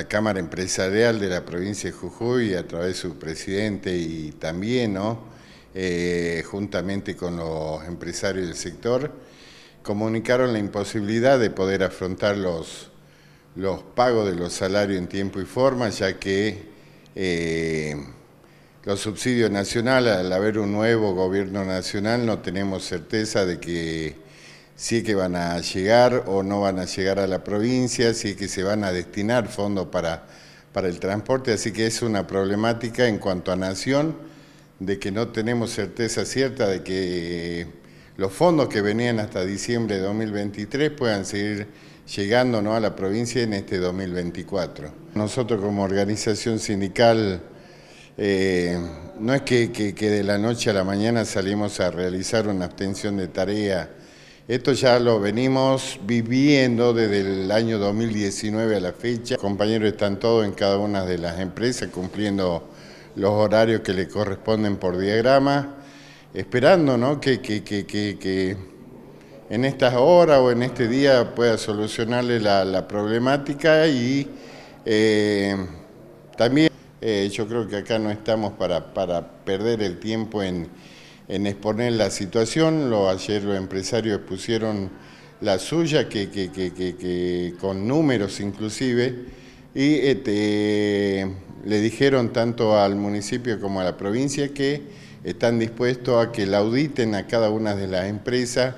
La Cámara Empresarial de la provincia de Jujuy, a través de su presidente y también, ¿no? Eh, juntamente con los empresarios del sector, comunicaron la imposibilidad de poder afrontar los, los pagos de los salarios en tiempo y forma, ya que eh, los subsidios nacionales, al haber un nuevo gobierno nacional, no tenemos certeza de que si es que van a llegar o no van a llegar a la provincia, si es que se van a destinar fondos para, para el transporte, así que es una problemática en cuanto a nación, de que no tenemos certeza cierta de que eh, los fondos que venían hasta diciembre de 2023 puedan seguir llegando a la provincia en este 2024. Nosotros como organización sindical, eh, no es que, que, que de la noche a la mañana salimos a realizar una abstención de tarea, esto ya lo venimos viviendo desde el año 2019 a la fecha. compañeros están todos en cada una de las empresas cumpliendo los horarios que le corresponden por diagrama, esperando ¿no? que, que, en estas horas o en este día pueda solucionarle la, problemática y eh, también eh, yo creo que acá no estamos para, para perder el tiempo en en exponer la situación, ayer los empresarios pusieron la suya, que, con números inclusive, y este, le dijeron tanto al municipio como a la provincia que están dispuestos a que la auditen a cada una de las empresas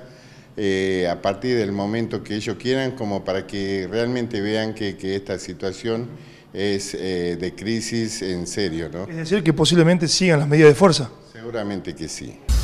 eh, a partir del momento que ellos quieran, como para que realmente vean que, esta situación es eh, de crisis en serio. ¿no? Es decir, que posiblemente sigan las medidas de fuerza. Seguramente que sí.